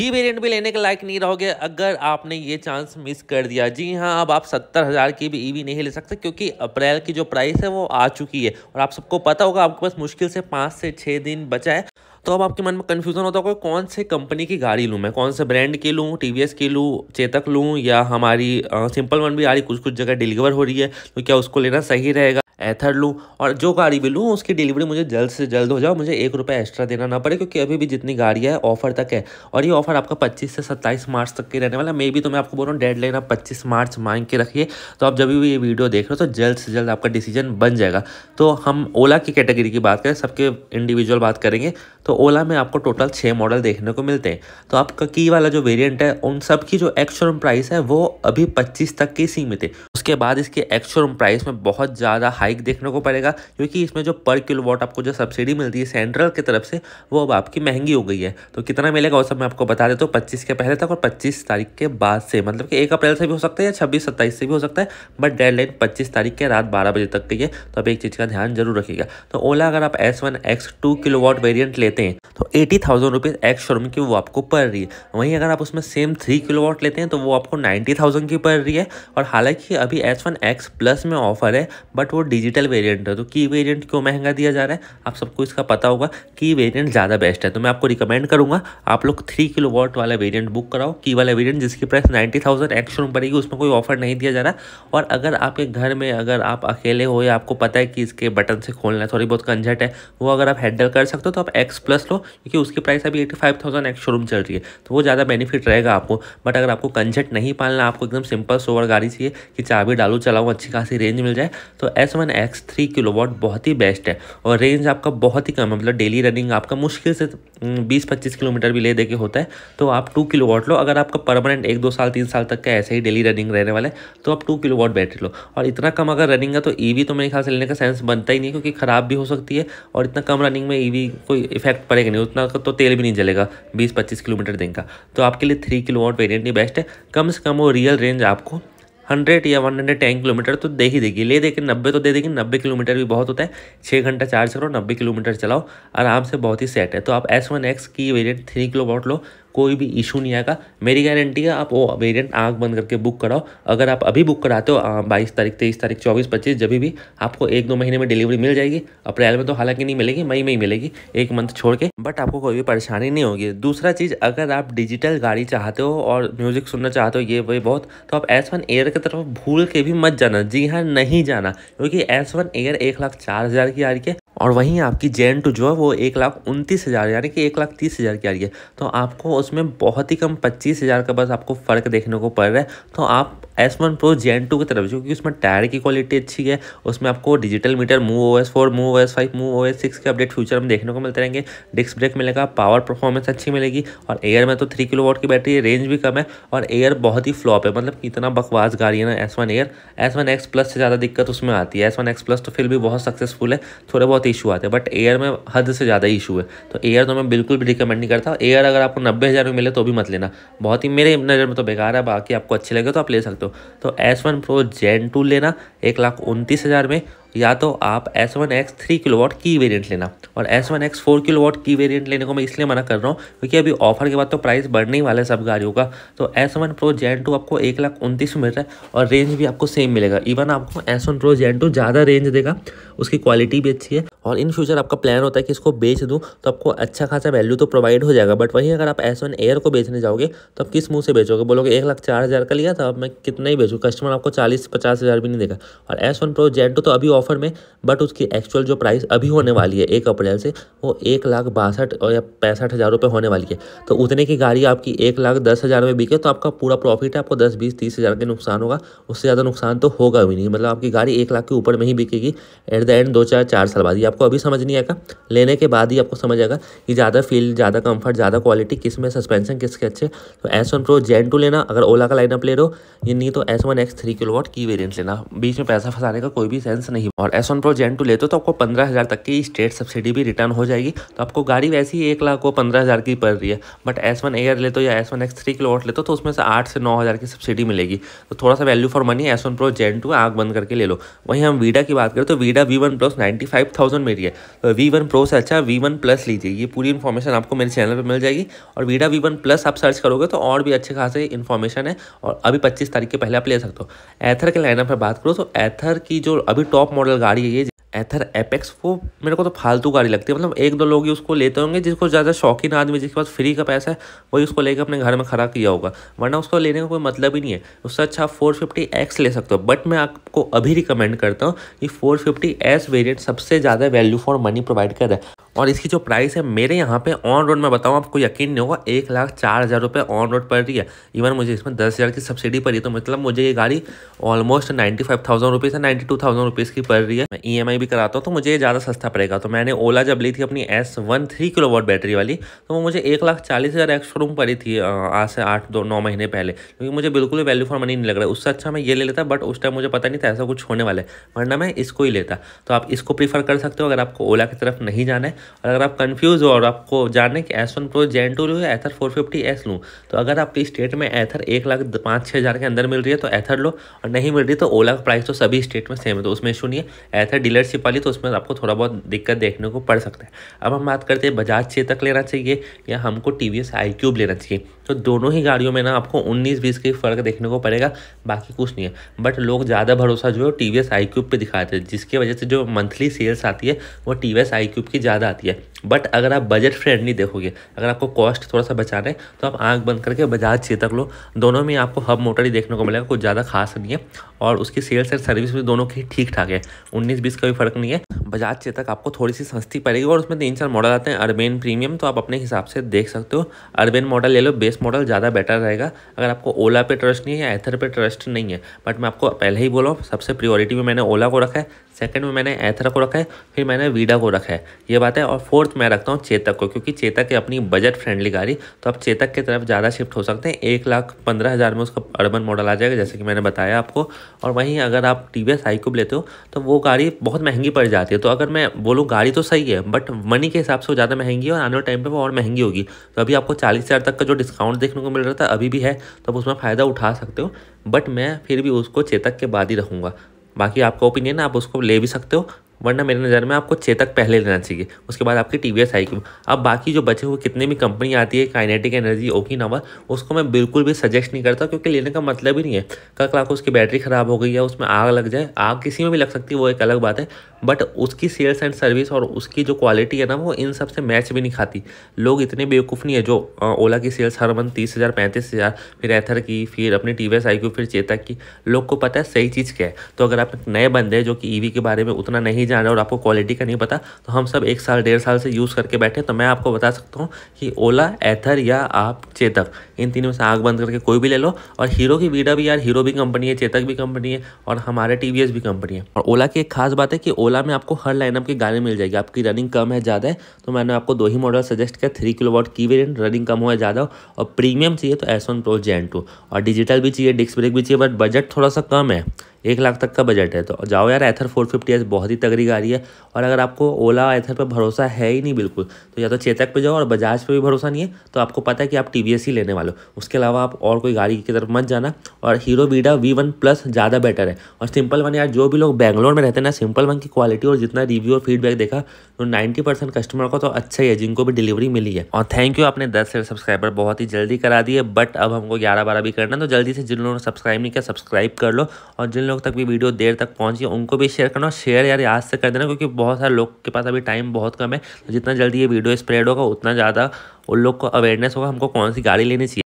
की वेरिएंट भी लेने के लायक नहीं रहोगे अगर आपने ये चांस मिस कर दिया जी हाँ अब आप सत्तर हज़ार की भी ईवी e नहीं ले सकते क्योंकि अप्रैल की जो प्राइस है वो आ चुकी है और आप सबको पता होगा आपके पास मुश्किल से पाँच से छः दिन बचा है तो अब आपके मन में कन्फ्यूज़न होता होगा कौन से कंपनी की गाड़ी लूँ मैं कौन से ब्रांड की लूँ टी की लूँ चेतक लूँ या हमारी सिंपल वन भी आ रही कुछ कुछ जगह डिलीवर हो रही है तो क्या उसको लेना सही रहेगा एथर लूँ और जो गाड़ी भी लूँ उसकी डिलीवरी मुझे जल्द से जल्द हो जाओ मुझे एक रुपये एक्स्ट्रा देना ना पड़े क्योंकि अभी भी जितनी गाड़ियाँ है ऑफर तक है और ये ऑफर आपका पच्चीस से सत्ताईस मार्च तक के रहने वाला मे भी तो मैं आपको बोल रहा हूँ डेड आप पच्चीस मार्च मांग के रखिए तो आप जब भी ये वीडियो देख रहे हो तो जल्द से जल्द आपका डिसीजन बन जाएगा तो हम ओला की कैटेगरी की बात करें सबके इंडिविजुअल बात करेंगे तो ओला में आपको टोटल छः मॉडल देखने को मिलते हैं तो आपका की वाला जो वेरिएंट है उन सब की जो एक्शोरूम प्राइस है वो अभी पच्चीस तक की सीमित है उसके बाद इसके एक्शोरूम प्राइस में बहुत ज़्यादा हाई हाइक देखने को पड़ेगा क्योंकि इसमें जो पर किलोवाट आपको जो सब्सिडी मिलती है सेंट्रल की तरफ से वो अब आपकी महंगी हो गई है तो कितना मिलेगा वो सब मैं आपको बता देता हूँ पच्चीस के पहले तक और पच्चीस तारीख के बाद से मतलब कि एक अप्रैल से भी हो सकता है या छब्बीस सत्ताईस से भी हो सकता है बट डेड लाइन तारीख के रात बारह बजे तक की है तो अब एक चीज़ का ध्यान जरूर रखिएगा तो ओला अगर आप S one X two kilo watt variant लेते हैं तो eighty thousand rupees ex showroom की वो आपको पड़ रही है वहीं अगर आप उसमें सेम थ्री किलो वाट लेते हैं तो वो आपको नाइन्टी थाउजेंड की पड़ रही है और हालांकि अभी एस वन एक्स प्लस में ऑफर है बट वो डी डिजिटल वेरिएंट है तो की वेरिएंट क्यों महंगा दिया जा रहा है आप सबको इसका पता होगा की वेरिएंट ज़्यादा बेस्ट है तो मैं आपको रिकमेंड करूँगा आप लोग थ्री किलो वॉट वाला वेरिएंट बुक कराओ की वाला वेरिएंट जिसकी प्राइस नाइन्टी थाउजेंड रूम पड़ेगी उसमें कोई ऑफर नहीं दिया जा रहा और अगर आपके घर में अगर आप अकेले हो या आपको पता है कि इसके बटन से खोलना है थोड़ी बहुत कंझट है वो अगर आप हैंडल कर सकते हो तो आप एक्स प्लस लो क्योंकि उसकी प्राइस अभी eighty five thousand ex showroom चल रही है तो वो ज़्यादा बेनिफिट रहेगा आपको बट अगर आपको कंझट नहीं पालना आपको एकदम सिंपल सोवर गाड़ी चाहिए कि चाबी डालू चलाऊँ अच्छी खासी रेंज मिल जाए तो S one one X three kilo watt बहुत ही बेस्ट है और रेंज आपका बहुत ही कम है मतलब डेली रनिंग आपका मुश्किल से हम्म, बीस पच्चीस किलोमीटर भी ले दे के होता है तो आप टू किलो वॉट लो अगर आपका परमानेंट एक दो साल तीन साल तक का ऐसे ही डेली रनिंग रहने वाला है तो आप टू किलो वॉट बैटरी लो और इतना कम अगर रनिंग है तो ई e तो मेरे ख्याल से लेने का सेंस बनता ही नहीं क्योंकि ख़राब भी हो सकती है और इतना कम रनिंग में ई e कोई इफेक्ट पड़ेगा नहीं उतना तो तेल भी नहीं जलेगा बीस पच्चीस किलोमीटर दिन का तो आपके लिए थ्री किलो वॉट वेरियंट ही बेस्ट है कम से कम वो रियल रेंज आपको हंड्रेड या वन हंड्रेड टेन किलोमीटर तो दे ही देगी ले दे के नब्बे तो दे देगी नब्बे किलोमीटर भी बहुत होता है छः घंटा चार्ज करो नब्बे किलोमीटर चलाओ आराम से बहुत ही सेट है तो आप एस वन एक्स की वेरियंट थ्री किलो वॉट लो कोई भी इशू नहीं आएगा मेरी गारंटी है आप वो वेरियंट आँख बंद करके बुक कराओ अगर आप अभी बुक कराते हो बाईस तारीख तेईस तारीख चौबीस पच्चीस जब भी आपको एक दो महीने में डिलीवरी मिल जाएगी अप्रैल में तो हालांकि नहीं मिलेगी मई में ही मिलेगी एक मंथ छोड़ के बट आपको कोई भी परेशानी नहीं होगी दूसरा चीज़ अगर आप डिजिटल गाड़ी चाहते हो और म्यूज़िक सुनना चाहते हो ये वही बहुत तो आप एस वन एयर की तरफ भूल के भी मत जाना जी हाँ नहीं जाना क्योंकि एस वन एयर एक लाख चार हज़ार की आ रही है और वहीं आपकी जे टू जो है वो एक लाख उनतीस हज़ार यानी कि एक लाख तीस हज़ार की आ रही है तो आपको उसमें बहुत ही कम पच्चीस हज़ार का बस आपको फ़र्क देखने को पड़ रहा है तो आप S one pro gen two की तरफ क्योंकि उसमें टायर की क्वालिटी अच्छी है उसमें आपको digital meter move O S four move O S five move O S six के अपडेट फ्यूचर में देखने को मिलते रहेंगे डिस्क ब्रेक मिलेगा पावर परफॉर्मेंस अच्छी मिलेगी और एयर में तो थ्री किलो वॉट की बैटरी है रेंज भी कम है और एयर बहुत ही फ्लॉप है मतलब इतना बकवास गाड़ी है ना S one Air S one X plus से ज़्यादा दिक्कत उसमें आती है एस वन एक्स प्लस तो फिर भी बहुत सक्सेसफुल है थोड़े बहुत इशू आते हैं बट एयर में हद से ज़्यादा इशू है तो एयर तो मैं बिल्कुल भी रिकमेंड नहीं करता एयर अगर आपको नब्बे हज़ार में मिले तो भी मत लेना बहुत ही मेरे नज़र में तो बेकार है बाकी आपको अच्छे लगे तो आप ले सकते हो तो S one pro gen two लेना एक लाख उनतीस हज़ार में या तो आप S one X three kilo watt की वेरियंट लेना और S one X four kilo watt की वेरियंट लेने को मैं इसलिए मना कर रहा हूँ क्योंकि अभी ऑफर के बाद तो प्राइस बढ़ने ही वाला है सब गाड़ियों का तो S one pro gen two आपको एक लाख उनतीस में मिल रहा है और रेंज भी आपको सेम मिलेगा इवन आपको S one pro gen two ज़्यादा रेंज देगा उसकी क्वालिटी भी अच्छी है और इन फ्यूचर आपका प्लान होता है कि इसको बेच दूँ तो आपको अच्छा खासा वैल्यू तो प्रोवाइड हो जाएगा बट वहीं अगर आप एस वन एयर को बेचने जाओगे तो आप किस मुँह से बेचोगे बोलोगे एक लाख चार हज़ार का लिया था अब मैं कितना ही बेचूँ कस्टमर आपको चालीस पचास हज़ार भी नहीं देगा और S one pro gen two तो अभी ऑफर में बट उसकी एक्चुअल जो प्राइस अभी होने वाली है एक अप्रैल से वो एक लाख बासठ और या पैंसठ हज़ार रुपये होने वाली है तो उतने की गाड़ी आपकी एक लाख दस हज़ार में बिके तो आपका पूरा प्रॉफिट है आपको दस बीस तीस हज़ार का नुकसान होगा उससे ज़्यादा नुकसान तो होगा भी नहीं मतलब आपकी गाड़ी एक लाख के ऊपर में ही बिकेगी एट द एंड दो चार चार साल बाद ये आपको अभी समझ नहीं आएगा लेने के बाद ही आपको समझ आएगा कि ज़्यादा फील ज़्यादा कम्फर्ट ज़्यादा क्वालिटी किस में सस्पेंशन किसके अच्छे तो S one pro gen two लेना अगर ओला का लाइनअप ले रहे हो ये नहीं तो S one X three kilo की वेरियंट लेना बीच में पैसा फंसाने का कोई भी सेंस नहीं की और S one pro gen two लेते हो तो आपको पंद्रह हज़ार तक की स्टेट सब्सिडी भी रिटर्न हो जाएगी तो आपको गाड़ी वैसे ही एक लाख को पंद्रह हज़ार की पड़ रही है बट एस वन एयर लेते हो या S one X three kilo लेते हो तो उसमें से आठ से नौ हज़ार की सब्सिडी मिलेगी तो थोड़ा सा value for money S one pro gen two आग बंद करके ले लो वहीं हम वीडा की बात करें तो Vida V one plus ninety five thousand मेरी है तो वी वन प्रो से अच्छा वी वन प्लस लीजिए ये पूरी इन्फॉर्मेशन आपको मेरे चैनल पर मिल जाएगी और वीडा वी वन प्लस आप सर्च करोगे तो और भी अच्छे खासे इन्फॉर्मेशन है और अभी पच्चीस तारीख के पहले आप ले सकते हो एथर के लाइनअप पर बात करो तो एथर की जो अभी टॉप मॉडल गाड़ी है ये एथर एपेक्स वो मेरे को तो फालतू गाड़ी लगती है मतलब एक दो लोग ही उसको लेते होंगे जिसको ज़्यादा शौकीन आदमी जिसके पास फ्री का पैसा है वही उसको लेकर अपने घर में खड़ा किया होगा वरना उसको लेने का कोई मतलब ही नहीं है उससे अच्छा आप फोर फिफ्टी एक्स ले सकते हो बट मैं आपको अभी रिकमेंड करता हूँ कि फोर फिफ्टी एस वेरियंट सबसे ज़्यादा वैल्यू फॉर मनी प्रोवाइड कर रहा है और इसकी जो प्राइस है मेरे यहाँ पे ऑन रोड में बताऊँ आपको यकीन नहीं होगा एक लाख चार हज़ार रुपये ऑन रोड पड़ रही है इवन मुझे इसमें दस हज़ार की सब्सिडी पड़ी तो मतलब मुझे ये गाड़ी almost ninety five thousand rupees है नाइन्टी टू थाउजेंड रुपीज़ की पड़ रही है मैं ई एम आई भी कराता हूँ तो मुझे ज़्यादा सस्ता पड़ेगा तो मैंने ओला जब ली थी अपनी S one three kilo watt battery वाली तो वो मुझे एक लाख चालीस हज़ार एक्स्ट्रा रूम पड़ी थी आज से आठ दो नौ महीने पहले क्योंकि मुझे बिल्कुल भी वैल्यू फॉर मनी नहीं लग रहा है उससे अच्छा मैं ये ले लेता बट उस टाइम मुझे पता नहीं था ऐसा कुछ होने वाला है वरना मैं इसको ही लेता तो आप इसको प्रीफर कर सकते हो अगर आपको ओला की तरफ नहीं जाना है और अगर आप कंफ्यूज हो और आपको जानने कि S one pro gen two लूँ या एथर फोर फिफ्टी एस लूँ तो अगर आपकी स्टेट में एथर एक लाख पाँच छः हज़ार के अंदर मिल रही है तो एथर लो और नहीं मिल रही तो ओला का प्राइस तो सभी स्टेट में सेम है तो उसमें इशू नहीं है एथर डीलरशिप वाली तो उसमें आपको थोड़ा बहुत दिक्कत देखने को पड़ सकता है अब हम बात करते हैं बजाज चेतक लेना चाहिए या हमको T V S I Qube लेना चाहिए तो दोनों ही गाड़ियों में ना आपको 19-20 के फ़र्क देखने को पड़ेगा बाकी कुछ नहीं है बट लोग ज़्यादा भरोसा जो है T V S I Qube पर दिखाते हैं जिसकी वजह से जो मंथली सेल्स आती है वो T V S I Qube की ज़्यादा आती है बट अगर आप बजट फ्रेंडली देखोगे अगर आपको कॉस्ट थोड़ा सा बचाना है तो आप आँख बंद करके बजाज चेतक लो दोनों में आपको हब मोटर ही देखने को मिलेगा कुछ ज़्यादा खास नहीं है और उसकी सेल्स एंड सर्विस भी दोनों की ठीक ठाक है उन्नीस बीस का भी फर्क नहीं है बजाज चेतक आपको थोड़ी सी सस्ती पड़ेगी और उसमें तीन चार मॉडल आते हैं अर्बेन प्रीमियम तो आप अपने हिसाब से देख सकते हो अर्बेन मॉडल ले लो बेस मॉडल ज़्यादा बेटर रहेगा अगर आपको ओला पे ट्रस्ट नहीं है या एथर पे ट्रस्ट नहीं है बट मैं आपको पहले ही बोला हूँ सबसे प्रियोरिटी में मैंने ओला को रखा है सेकेंड में मैंने एथर को रखा है फिर मैंने वीडा को रखा है ये बात है और फोर्थ मैं रखता हूँ चेतक को क्योंकि चेतक है अपनी बजट फ्रेंडली गाड़ी तो आप चेतक की तरफ ज़्यादा शिफ्ट हो सकते हैं एक लाख पंद्रह हज़ार में उसका अर्बन मॉडल आ जाएगा जैसे कि मैंने बताया आपको और वहीं अगर आप टी वी लेते हो तो वो गाड़ी बहुत महंगी पड़ जाती है तो अगर मैं बोलूँ गाड़ी तो सही है बट मनी के हिसाब से वो ज़्यादा महंगी है और आने वाले टाइम पर वो और महंगी होगी तो अभी आपको चालीस हज़ार तक का जो डिस्काउंट देखने को मिल रहा था अभी भी है तो आप उसमें फ़ायदा उठा सकते हो बट मैं फिर भी उसको चेतक के बाद ही रखूँगा बाकी आपका ओपिनियन आप उसको ले भी सकते हो वरना मेरी नज़र में आपको चेतक पहले लेना चाहिए उसके बाद आपकी टी वी एस अब बाकी जो बचे हुए कितने भी कंपनी आती है काइनेटिक एनर्जी ओकिनावा उसको मैं बिल्कुल भी सजेस्ट नहीं करता क्योंकि लेने का मतलब ही नहीं है कल आपको उसकी बैटरी ख़राब हो गई है उसमें आग लग जाए आग किसी में भी लग सकती है वो एक अलग बात है बट उसकी सेल्स एंड सर्विस और उसकी जो क्वालिटी है ना वो इन सब से मैच भी नहीं खाती लोग इतने बेवकूफ़ नहीं है जो ओला की सेल्स हर मंथ तीस हज़ार पैंतीस हज़ार फिर एथर की फिर अपनी टी वी एस फिर चेतक की लोग को पता है सही चीज़ क्या है तो अगर आप नए बंदे जो कि ई e के बारे में उतना नहीं चीज़ें आ और आपको क्वालिटी का नहीं पता तो हम सब एक साल डेढ़ साल से यूज़ करके बैठे तो मैं आपको बता सकता हूँ कि ओला एथर या आप चेतक इन तीनों में से आँख बंद करके कोई भी ले लो और हीरो की वीडा भी यार हीरो भी कंपनी है चेतक भी कंपनी है और हमारे टी भी कंपनी है और ओला की एक खास बात है कि ओला में आपको हर लाइनअप की गाड़ी मिल जाएगी आपकी रनिंग कम है ज़्यादा है तो मैंने आपको दो ही मॉडल सजेस्ट किया थ्री किलो वॉट की वेरियंट रनिंग कम हो या ज़्यादा और प्रीमियम चाहिए तो S one pro gen two और डिजिटल भी चाहिए डिस्क ब्रेक भी चाहिए बट बजट थोड़ा सा कम है एक लाख तक का बजट है तो जाओ यार एथर फोर फिफ्टी एस बहुत ही तगड़ी गाड़ी है और अगर आपको ओला एथर पर भरोसा है ही नहीं बिल्कुल तो या तो चेतक पे जाओ और बजाज पे भी भरोसा नहीं है तो आपको पता है कि आप टी ही लेने वाले हो उसके अलावा आप और कोई गाड़ी की तरफ मत जाना और Hero Vida V one plus ज़्यादा बेटर है और सिंपल वन यार जो भी लोग बैंगलोर में रहते हैं ना सिंपल वन की क्वालिटी और जितना रिव्यू और फीडबैक देखा तो नाइन्टी परसेंट कस्टमर को तो अच्छा ही है जिनको भी डिलीवरी मिली है और थैंक यू आपने दस से सब्सक्राइबर बहुत ही जल्दी करा दिए बट अब हमको ग्यारह बारह भी करना तो जल्दी से जिन लोगों ने सब्सक्राइब नहीं किया सब्सक्राइब कर लो और जिन लोग तक भी वीडियो देर तक पहुंची उनको भी शेयर करना शेयर यार याद से कर देना क्योंकि बहुत सारे लोग के पास अभी टाइम बहुत कम है तो जितना जल्दी ये वीडियो स्प्रेड होगा उतना ज़्यादा उन लोग को अवेयरनेस होगा हमको कौन सी गाड़ी लेनी चाहिए